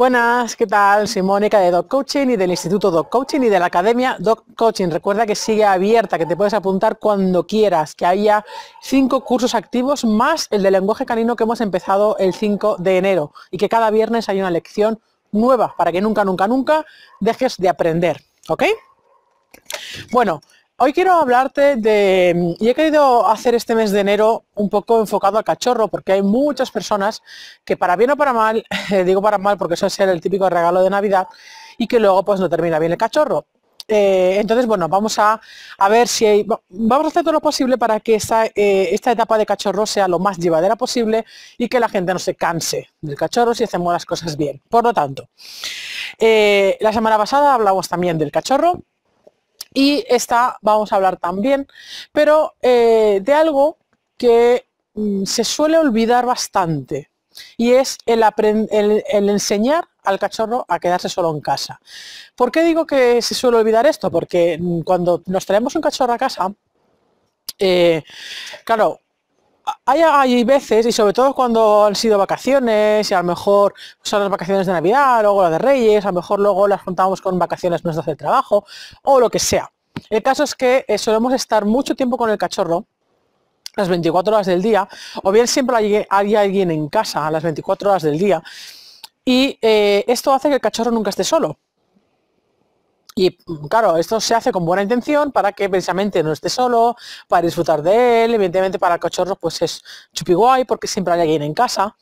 Buenas, ¿qué tal? Soy Mónica de Doc Coaching y del Instituto Doc Coaching y de la Academia Doc Coaching. Recuerda que sigue abierta, que te puedes apuntar cuando quieras, que haya cinco cursos activos más el de lenguaje canino que hemos empezado el 5 de enero y que cada viernes hay una lección nueva para que nunca, nunca, nunca dejes de aprender. ¿Ok? Bueno, Hoy quiero hablarte de, y he querido hacer este mes de enero un poco enfocado al cachorro, porque hay muchas personas que para bien o para mal, eh, digo para mal porque eso es el típico regalo de Navidad, y que luego pues no termina bien el cachorro. Eh, entonces, bueno, vamos a, ver si hay, vamos a hacer todo lo posible para que esta, eh, esta etapa de cachorro sea lo más llevadera posible y que la gente no se canse del cachorro si hacemos las cosas bien. Por lo tanto, la semana pasada hablamos también del cachorro, y esta vamos a hablar también, pero eh, de algo que mm, se suele olvidar bastante y es el, enseñar al cachorro a quedarse solo en casa. ¿Por qué digo que se suele olvidar esto? Porque mm, cuando nos traemos un cachorro a casa, eh, claro, hay, veces, y sobre todo cuando han sido vacaciones, y a lo mejor son las vacaciones de Navidad, luego las de Reyes, a lo mejor luego las juntamos con vacaciones nuestras de trabajo, o lo que sea. El caso es que eh, solemos estar mucho tiempo con el cachorro, las 24 horas del día, o bien siempre hay, alguien en casa a las 24 horas del día, y eh, esto hace que el cachorro nunca esté solo. Y mm, claro, esto se hace con buena intención para que precisamente no esté solo, para disfrutar de él, evidentemente para el cachorro pues es chupi porque siempre hay alguien en casa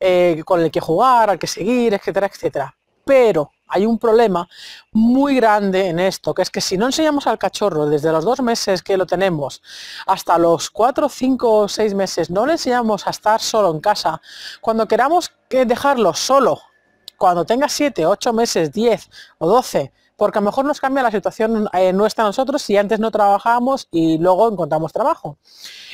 eh, con el que jugar, al que seguir, etcétera, etcétera. Pero hay un problema muy grande en esto, que es que si no enseñamos al cachorro desde los dos meses que lo tenemos hasta los cuatro, cinco o seis meses, no le enseñamos a estar solo en casa, cuando queramos que dejarlo solo, cuando tenga siete, ocho meses, diez o doce, porque a lo mejor nos cambia la situación eh, nuestra nosotros si antes no trabajábamos y luego encontramos trabajo.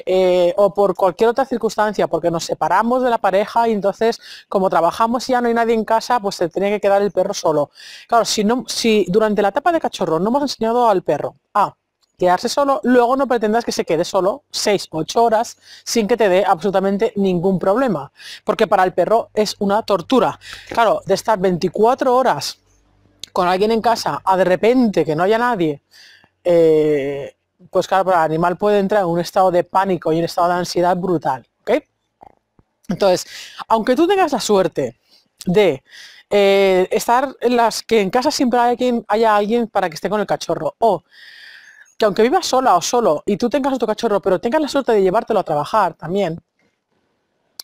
Eh, o por cualquier otra circunstancia, porque nos separamos de la pareja y entonces como trabajamos y ya no hay nadie en casa, pues se tiene que quedar el perro solo. Claro, si, no, si durante la etapa de cachorro no hemos enseñado al perro a quedarse solo, luego no pretendas que se quede solo 6 8 horas sin que te dé absolutamente ningún problema, porque para el perro es una tortura. Claro, de estar 24 horas con alguien en casa, a de repente que no haya nadie, eh, pues claro, el animal puede entrar en un estado de pánico y un estado de ansiedad brutal. Entonces, aunque tú tengas la suerte de eh, estar en las que en casa siempre hay quien, haya alguien para que esté con el cachorro, o que aunque vivas sola o solo y tú tengas otro cachorro, pero tengas la suerte de llevártelo a trabajar también,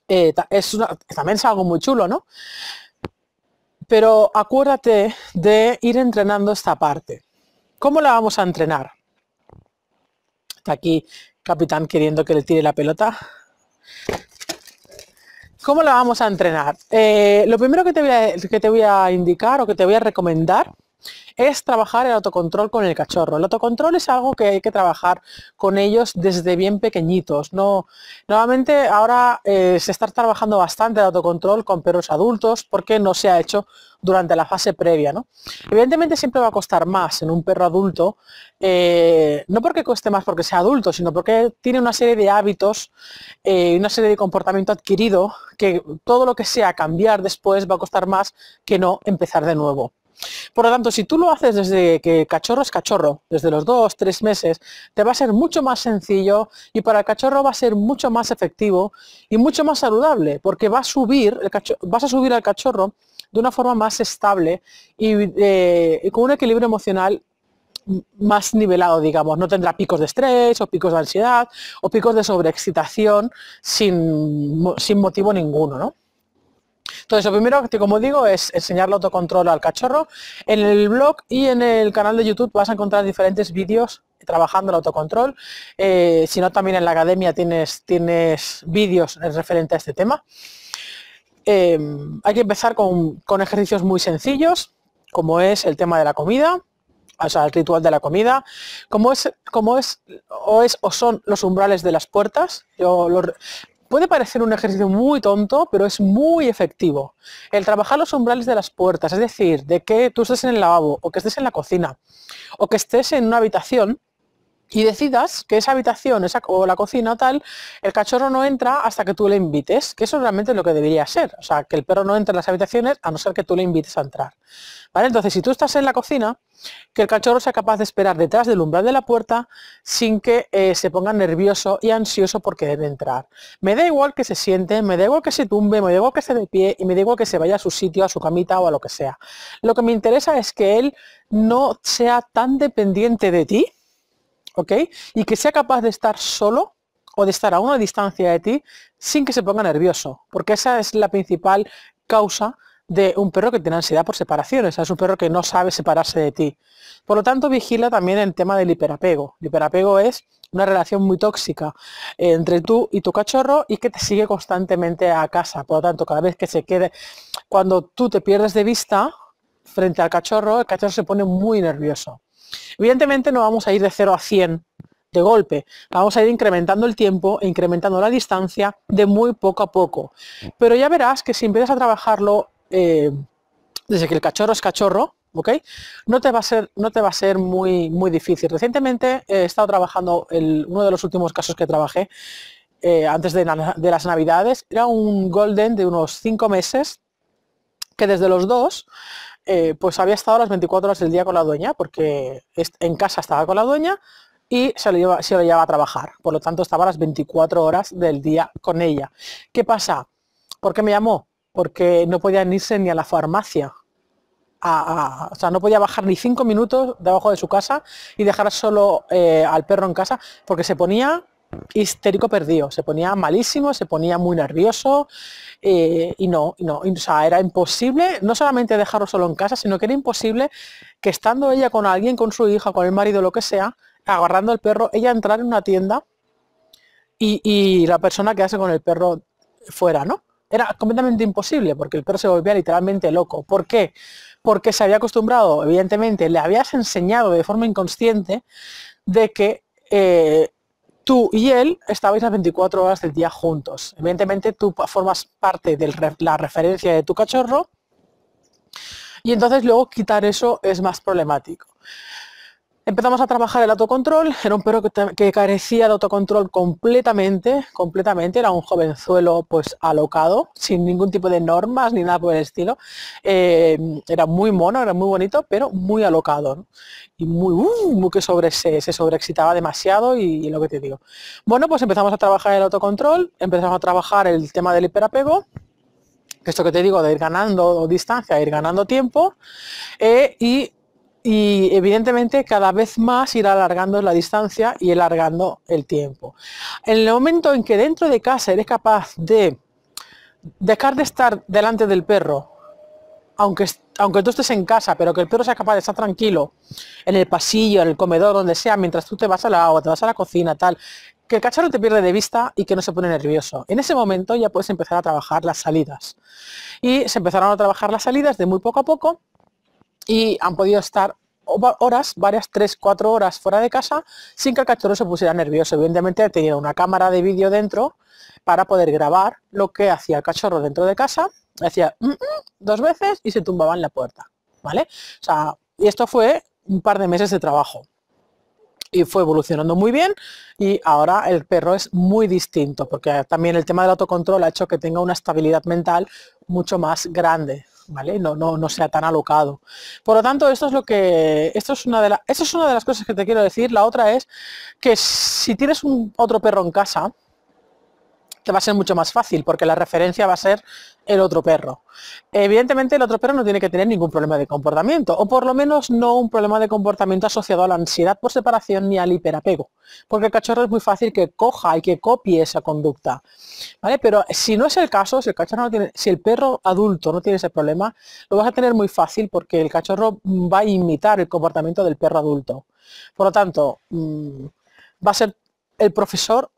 eh, es también es algo muy chulo, ¿no? pero acuérdate de ir entrenando esta parte. ¿Cómo la vamos a entrenar? Está aquí capitán queriendo que le tire la pelota. ¿Cómo la vamos a entrenar? Eh, lo primero que te voy a indicar o que te voy a recomendar es trabajar el autocontrol con el cachorro. El autocontrol es algo que hay que trabajar con ellos desde bien pequeñitos. No, nuevamente ahora eh, se está trabajando bastante el autocontrol con perros adultos porque no se ha hecho durante la fase previa. ¿no? Evidentemente siempre va a costar más en un perro adulto, eh, no porque cueste más porque sea adulto, sino porque tiene una serie de hábitos, eh, una serie de comportamiento adquirido, que todo lo que sea cambiar después va a costar más que no empezar de nuevo. Por lo tanto, si tú lo haces desde que cachorro es cachorro, desde los dos, tres meses, te va a ser mucho más sencillo y para el cachorro va a ser mucho más efectivo y mucho más saludable, porque va a subir, vas a subir al cachorro de una forma más estable eh, y, con un equilibrio emocional más nivelado, digamos. No tendrá picos de estrés o picos de ansiedad o picos de sobreexcitación sin, sin motivo ninguno, ¿no? Entonces, lo primero, que como digo, es enseñar el autocontrol al cachorro. En el blog y en el canal de YouTube vas a encontrar diferentes vídeos trabajando el autocontrol. Eh, si no, también en la academia tienes, tienes vídeos referente a este tema. Eh, hay que empezar con, ejercicios muy sencillos, como es el tema de la comida, o sea, el ritual de la comida, como es, como es, o es o son los umbrales de las puertas. Yo lo, Puede parecer un ejercicio muy tonto, pero es muy efectivo. El trabajar los umbrales de las puertas, es decir, de que tú estés en el lavabo o que estés en la cocina o que estés en una habitación y decidas que esa habitación o la cocina o tal, el cachorro no entra hasta que tú le invites, que eso realmente es lo que debería ser. O sea, que el perro no entre en las habitaciones a no ser que tú le invites a entrar. ¿Vale? Entonces, si tú estás en la cocina, que el cachorro sea capaz de esperar detrás del umbral de la puerta sin que eh, se ponga nervioso y ansioso por querer entrar. Me da igual que se siente, me da igual que se tumbe, me da igual que esté de pie y me da igual que se vaya a su sitio, a su camita o a lo que sea. Lo que me interesa es que él no sea tan dependiente de ti y que sea capaz de estar solo o de estar a una distancia de ti sin que se ponga nervioso, porque esa es la principal causa de un perro que tiene ansiedad por separaciones, es un perro que no sabe separarse de ti. Por lo tanto, vigila también el tema del hiperapego. El hiperapego es una relación muy tóxica entre tú y tu cachorro y que te sigue constantemente a casa. Por lo tanto, cada vez que se quede, cuando tú te pierdes de vista frente al cachorro, el cachorro se pone muy nervioso. Evidentemente no vamos a ir de 0 a 100 de golpe. Vamos a ir incrementando el tiempo, e incrementando la distancia de muy poco a poco. Pero ya verás que si empiezas a trabajarlo eh, desde que el cachorro es cachorro, No te va a ser, no te va a ser muy, muy difícil. Recientemente eh, he estado trabajando, el, uno de los últimos casos que trabajé, eh, antes de, de las navidades, era un golden de unos 5 meses, que desde los dos eh, pues había estado las 24 horas del día con la dueña, porque en casa estaba con la dueña y se lo, llevaba a trabajar. Por lo tanto, estaba las 24 horas del día con ella. ¿Qué pasa? ¿Por qué me llamó? Porque no podían irse ni a la farmacia. o sea, no podía bajar ni cinco minutos debajo de su casa y dejar solo eh, al perro en casa porque se ponía histérico perdido, se ponía malísimo, se ponía muy nervioso eh, y no, no, o sea, era imposible no solamente dejarlo solo en casa, sino que era imposible que estando ella con alguien, con su hija, con el marido, lo que sea, agarrando el perro, ella entrar en una tienda y, la persona hace con el perro fuera, ¿no? Era completamente imposible porque el perro se volvía literalmente loco. ¿Por qué? Porque se había acostumbrado, evidentemente, le habías enseñado de forma inconsciente de que eh, tú y él estabais a 24 horas del día juntos. Evidentemente tú formas parte de la referencia de tu cachorro y entonces luego quitar eso es más problemático. Empezamos a trabajar el autocontrol, era un perro que, carecía de autocontrol completamente, completamente, era un jovenzuelo pues alocado, sin ningún tipo de normas ni nada por el estilo. Eh, era muy mono, era muy bonito, pero muy alocado y muy, uh, muy que sobre se, se sobreexcitaba demasiado y, lo que te digo. Bueno, pues empezamos a trabajar el autocontrol, empezamos a trabajar el tema del hiperapego, esto que te digo de ir ganando distancia, ir ganando tiempo eh, y y evidentemente cada vez más irá alargando la distancia y alargando el tiempo. En el momento en que dentro de casa eres capaz de dejar de estar delante del perro, aunque, aunque tú estés en casa, pero que el perro sea capaz de estar tranquilo en el pasillo, en el comedor, donde sea, mientras tú te vas al agua, te vas a la cocina, tal, que el cachorro te pierde de vista y que no se pone nervioso. En ese momento ya puedes empezar a trabajar las salidas. Y se empezaron a trabajar las salidas de muy poco a poco y han podido estar horas, varias tres, cuatro horas fuera de casa sin que el cachorro se pusiera nervioso. Evidentemente tenía una cámara de vídeo dentro para poder grabar lo que hacía el cachorro dentro de casa. Hacía mm, mm", dos veces y se tumbaba en la puerta. ¿Vale? O sea, y esto fue un par de meses de trabajo. Y fue evolucionando muy bien y ahora el perro es muy distinto porque también el tema del autocontrol ha hecho que tenga una estabilidad mental mucho más grande. ¿vale? No, no, sea tan alocado. Por lo tanto, esto es lo que. Esto es una de esto es una de las cosas que te quiero decir. La otra es que si tienes un otro perro en casa, te va a ser mucho más fácil porque la referencia va a ser el otro perro. Evidentemente el otro perro no tiene que tener ningún problema de comportamiento o por lo menos no un problema de comportamiento asociado a la ansiedad por separación ni al hiperapego, porque el cachorro es muy fácil que coja y que copie esa conducta. Pero si no es el caso, el, cachorro tiene, si el perro adulto no tiene ese problema, lo vas a tener muy fácil porque el cachorro va a imitar el comportamiento del perro adulto. Por lo tanto, mm, va a ser el profesor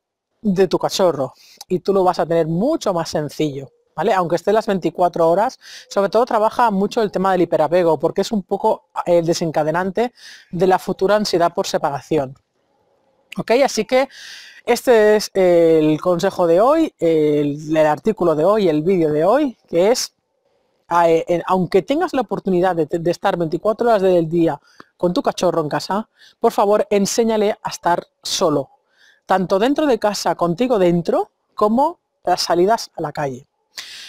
de tu cachorro y tú lo vas a tener mucho más sencillo. ¿Vale? Aunque esté las 24 horas, sobre todo trabaja mucho el tema del hiperapego, porque es un poco eh, el desencadenante de la futura ansiedad por separación. ¿Ok? Así que este es el consejo de hoy, el, artículo de hoy, el vídeo de hoy, que es, eh, aunque tengas la oportunidad de estar 24 horas del día con tu cachorro en casa, por favor, enséñale a estar solo, tanto dentro de casa, contigo dentro, como las salidas a la calle.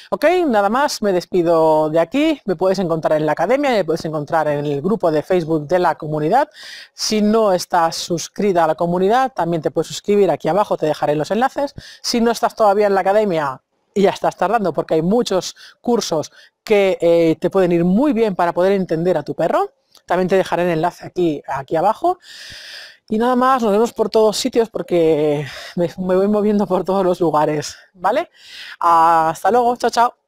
Ok, nada más, me despido de aquí, me puedes encontrar en la academia, me puedes encontrar en el grupo de Facebook de la comunidad. Si no estás suscrita a la comunidad, también te puedes suscribir, aquí abajo te dejaré los enlaces. Si no estás todavía en la academia, y ya estás tardando porque hay muchos cursos que eh, te pueden ir muy bien para poder entender a tu perro. También te dejaré el enlace aquí, aquí abajo. Y nada más, nos vemos por todos sitios porque me, voy moviendo por todos los lugares, ¿vale? Hasta luego, chao, chao.